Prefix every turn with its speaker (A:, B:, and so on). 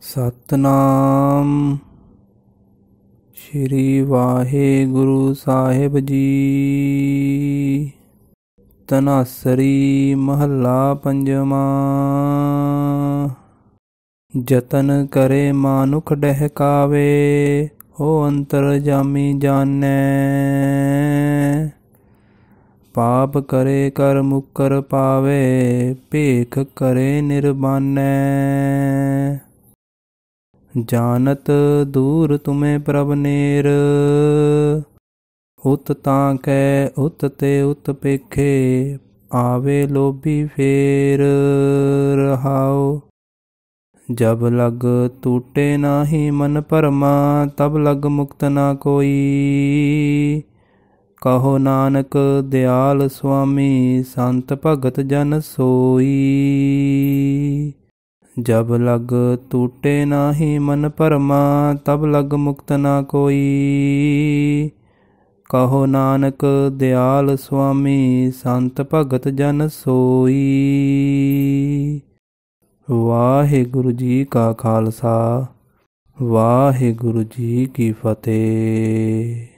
A: ਸਤਨਾਮ ਸ੍ਰੀ ਵਾਹਿਗੁਰੂ ਸਾਹਿਬ ਜੀ ਤਨਾਸਰੀ ਮਹੱਲਾ ਪੰਜਵਾ ਜਤਨ ਕਰੇ ਮਾਨੁਖ ਡਹਿਕਾਵੇ ਹੋ ਅੰਤਰ ਜਾਮੀ ਜਾਣੈ ਪਾਪ ਕਰੇ ਕਰ ਮੁਕਰ ਪਾਵੇ ਭੇਖ ਕਰੇ ਨਿਰਬਾਨੈ ਜਾਨਤ ਦੂਰ ਤੁਮੇ ਪ੍ਰਭ ਨੇਰ ਉਤ ਤਾਂ ਕੈ ਉਤ ਤੇ ਉਤ ਪੇਖੇ ਆਵੇ ਲੋਭੀ ਫੇਰ ਰਹਾਉ ਜਬ ਲਗ ਟੂਟੇ ਨਾਹੀ ਮਨ ਪਰਮਾ ਤਬ ਲਗ ਮੁਕਤ ਨਾ ਕੋਈ ਕਹੋ ਨਾਨਕ ਦਿਆਲ ਸੁਆਮੀ ਸੰਤ ਭਗਤ ਜਨ ਸੋਈ ਜਬ ਲਗ ਟੂਟੇ ਨਾਹੀ ਮਨ ਪਰਮਾ ਤਬ ਲਗ ਮੁਕਤ ਨਾ ਕੋਈ ਕਹੋ ਨਾਨਕ ਦਿਆਲ ਸੁਆਮੀ ਸੰਤ ਭਗਤ ਜਨ ਸੋਈ ਵਾਹਿਗੁਰੂ ਜੀ ਕਾ ਖਾਲਸਾ ਵਾਹਿਗੁਰੂ ਜੀ ਕੀ ਫਤਿਹ